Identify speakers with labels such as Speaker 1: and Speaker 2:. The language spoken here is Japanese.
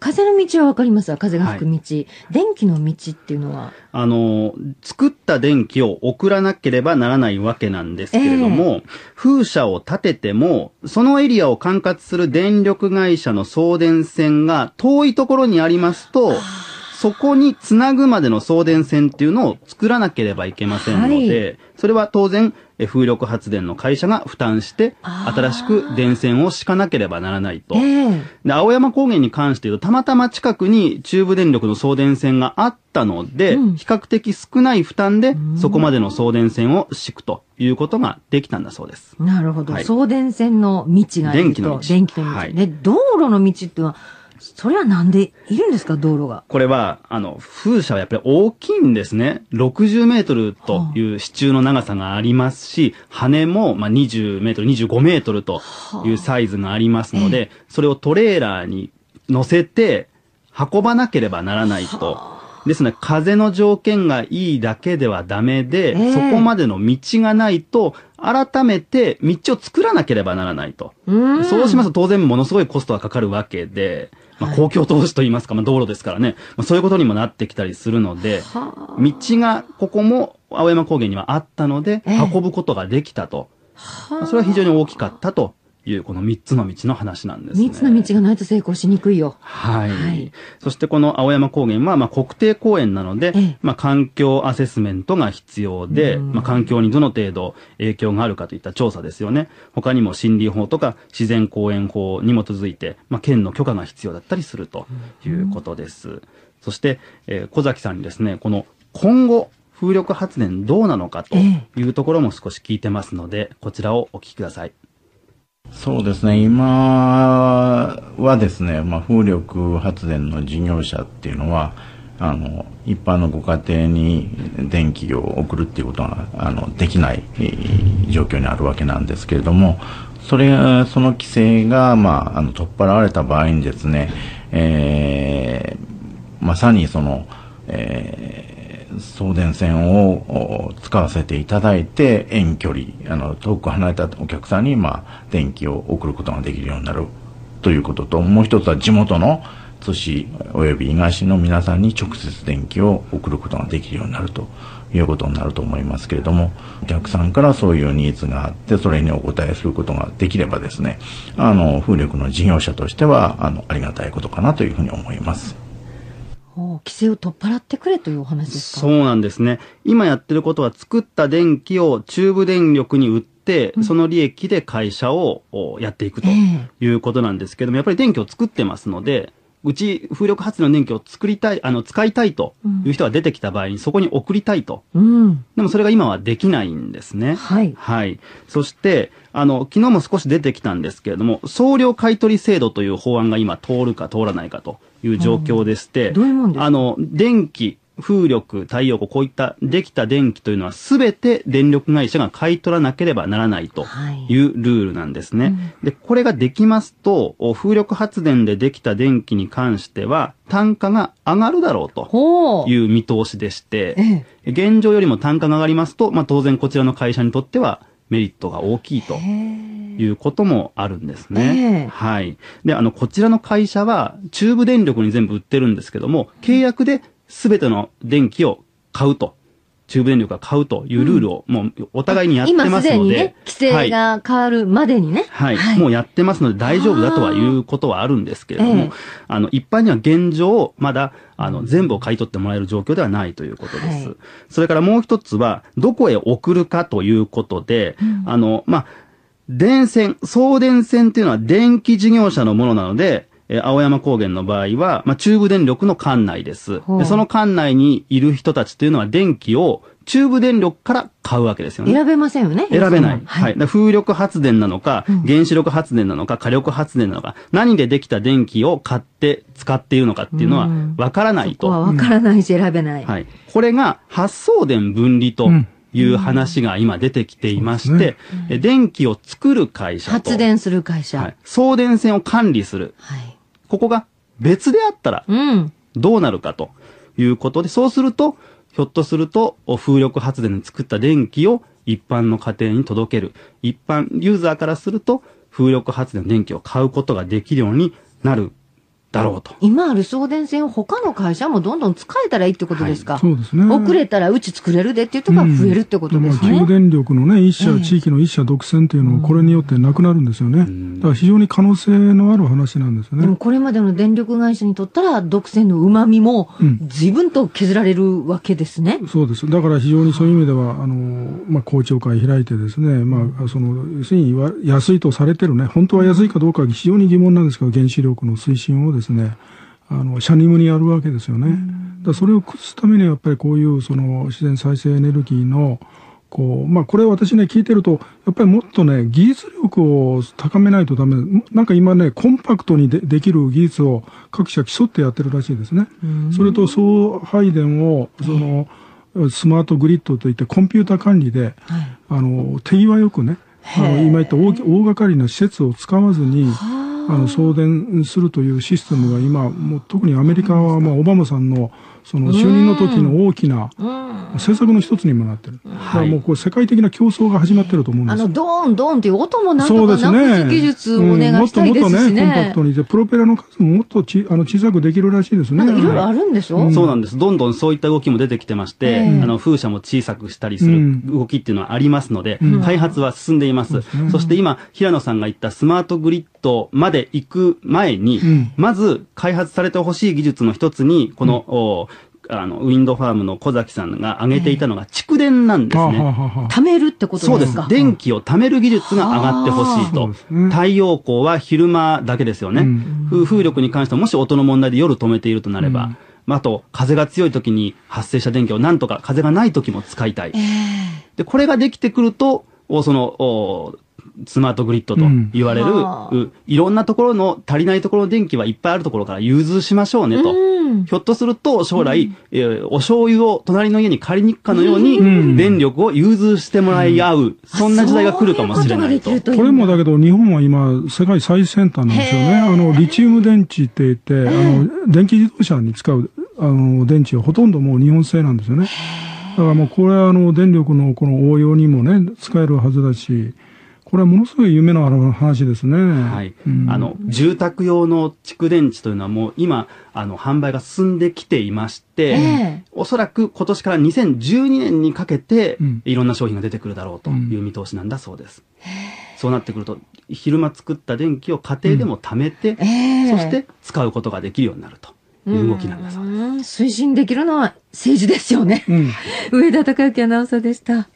Speaker 1: 風の道は分かりますわ風が吹く道、はい、電気の道っていうのは
Speaker 2: あの作った電気を送らなければならないわけなんですけれども、えー、風車を立ててもそのエリアを管轄する電力会社の送電線が遠いところにありますとそこにつなぐまでの送電線っていうのを作らなければいけませんので、はい、それは当然、風力発電の会社が負担して、新しく電線を敷かなければならないと。えー、で、青山高原に関して言うと、たまたま近くに中部電力の送電線があったので、うん、比較的少ない負担で、そこまでの送電線を敷くということができたんだそうです。な
Speaker 1: るほど。はい、送電線の道が電気の道。電気の道。はい、で、道路の道っていうのは、それはなんでいるんですか、道路が。
Speaker 2: これは、あの、風車はやっぱり大きいんですね。60メートルという支柱の長さがありますし、羽も、まあ、20メートル、25メートルというサイズがありますので、それをトレーラーに乗せて運ばなければならないと。ですね、風の条件がいいだけではダメで、そこまでの道がないと、改めて道を作らなければならないと。
Speaker 1: うそうします
Speaker 2: と当然ものすごいコストがかかるわけで、まあ、公共投資といいますか、まあ、道路ですからね、まあ、そういうことにもなってきたりするので、道がここも青山高原にはあったので、運ぶことができたと。それは非常に大きかったというこの3つの道の話なんですね。つの
Speaker 1: 道がないと成功しにくいよ。
Speaker 2: はい。はい、そしてこの青山高原はまあ国定公園なので、まあ環境アセスメントが必要で、まあ環境にどの程度影響があるかといった調査ですよね。他にも森林法とか自然公園法に基づいて、まあ県の許可が必要だったりするということです。そして、えー、小崎さんにですね、この今後、風力発電どうなのかというところも少し聞いてますので、こちらをお聞きください。そうですね、今はですね、まあ、風力発電の事業者っていうのは、あの一般のご家庭に電気を送るっていうことがあのできない状況にあるわけなんですけれども、それその規制が、まあ、あの取っ払われた場合にですね、えー、まさにその、えー送電線を使わせていただいて、遠距離、あの、遠く離れたお客さんに、まあ、電気を送ることができるようになるということと、もう一つは地元の津市及び東の皆さんに直接電気を送ることができるようになるということになると思いますけれども、お客さんからそういうニーズがあって、それにお応えすることができればですね、あの、風力の事業者としては、あの、ありがたいことかなというふうに思います。
Speaker 1: 規制を取っ払ってくれというお話で
Speaker 2: すかそうなんですね。今やってることは作った電気を中部電力に売って、その利益で会社をやっていくということなんですけども、やっぱり電気を作ってますので、うち風力発電の電気を作りたい、あの、使いたいという人が出てきた場合に、そこに送りたいと。うん、でもそれが今はできないんですね。はい。はい。そして、あの、昨日も少し出てきたんですけれども、総量買取制度という法案が今通るか通らないかという状況でして、うん、ううあの、電気、風力、太陽光、こういったできた電気というのはすべて電力会社が買い取らなければならないというルールなんですね。はいうん、で、これができますと、風力発電でできた電気に関しては、単価が上がるだろうという見通しでして、現状よりも単価が上がりますと、まあ当然こちらの会社にとってはメリットが大きいということもあるんですね。えー、はい。で、あの、こちらの会社は、中部電力に全部売ってるんですけども、契約ですべての電気を買うと。中部電力が買うというルールを、もうお互いにやってますので、うん、今すでにね、規制
Speaker 1: が変わるまでにね、はい、はい、もう
Speaker 2: やってますので大丈夫だとはいうことはあるんですけれども、あえあの一般には現状、まだあの全部を買い取ってもらえる状況ではないということです。はい、それからもう一つは、どこへ送るかということで、うん、あの、まあ、電線、送電線っていうのは電気事業者のものなので、え青山高原の場合は、まあ、中部電力の管内です。でその管内にいる人たちというのは電気を中部電力から買うわけですよね。選べませんよね。選べない。はい。はい、風力発電なのか、原子力発電なのか、火力発電なのか、何でできた電気を買って使っているのかっていうのは分からないと。分から
Speaker 1: ないし選べない。
Speaker 2: はい。これが発送電分離と。いう話が今出てきていまして、うんうん電気を作る会社と。発電する会社。はい、送電線を管理する。はいここが別であったら、どうなるかということで、そうすると、ひょっとすると、風力発電で作った電気を一般の家庭に届ける。一般ユーザーからすると、風力発電の電気を買うことができるようになるだろ
Speaker 1: うと。今ある送電線を他の会社もどんどん使えたらいいってことですか、はい、そうですね。遅れたらうち作れるでっていうところが増えるってことですね。うん、電力のね、一社、地域の一社独占っていうのもこれによってなくなるんですよね。だから非常に可能性のある話なんですよね。これまでの電力会社にとったら、独占の旨みも、随分と削られるわけですね。うん、そうです。だから非常にそういう意味では、あの、まあ、公聴会開いてですね、まあ、その、要するに安いとされてるね、本当は安いかどうかは非常に疑問なんですけど、原子力の推進をですね、あの、シャニムにやるわけですよね。だそれを崩すためにはやっぱりこういうその自然再生エネルギーの、こう、まあ、これ私ね、聞いてると、やっぱりもっとね、技術力を高めないとダメ。なんか今ね、コンパクトにでできる技術を各社競ってやってるらしいですね。それと、送配電を、その、スマートグリッドといってコンピューター管理で、あの、手際よくね、あの今言った大大掛かりな施設を使わずに、はいあの送電するというシステムが今もう特にアメリカはまあオバマさんのその就任の時の大きな政策の一つにもなってる、だからもうこう世界的な競争が始まってると思うんですあのドーンドーンっていう音もなんとかなく技術をお願いしたいですし、ね、うん、もっともっとねコンパクトにでプロペラの数ももっとちあの小さくできるらしいですねいろいろあるんでしょ、うん、そうなんです
Speaker 2: どんどんそういった動きも出てきてまして、あの風車も小さくしたりする動きっていうのはありますので、開発は進んでいます、そして今平野さんが言ったスマートグリットまで行く前に、うん、まず開発されてほしい技術の一つに、この、うん、あの、ウィンドファームの小崎さんが挙げていたのが蓄電なんですね。貯めるってことですかそうです。電気を貯める技術が上がってほしいと。太陽光は昼間だけですよね。風力に関してはもし音の問題で夜止めているとなれば。まあ、あと、風が強い時に発生した電気をなんとか風がない時も使いたい。えー、で、これができてくると、その、スマートグリッドと言われる、うん、いろんなところの足りないところの電気はいっぱいあるところから融通しましょうねと。うん、ひょっとすると将来、うん、えー、お醤油を隣の家に借りに行くかのように、電力を融通してもらい合う、そんな時代が来るかもしれないと。
Speaker 1: これもだけど日本は今、世界最先端なんですよね。あの、リチウム電池って言って、あの、電気自動車に使う、あの、電池はほとんどもう日本製なんですよね。だからもうこれはあの電力のこの応用にもね、使えるはずだし、これはものすごい夢のある話ですね。はい。うん、あ
Speaker 2: の、住宅用の蓄電池というのはもう今、あの、販売が進んできていまして、えー、おそらく今年から2012年にかけて、いろんな商品が出てくるだろうという見通しなんだそうです。うんうん、そうなってくると、昼間作った電気を家庭でも貯めて、えー、そして使うことができるようになると。いう動きなん
Speaker 1: だそうです。推進できるのは政治ですよね。上田孝之アナウンサーでした。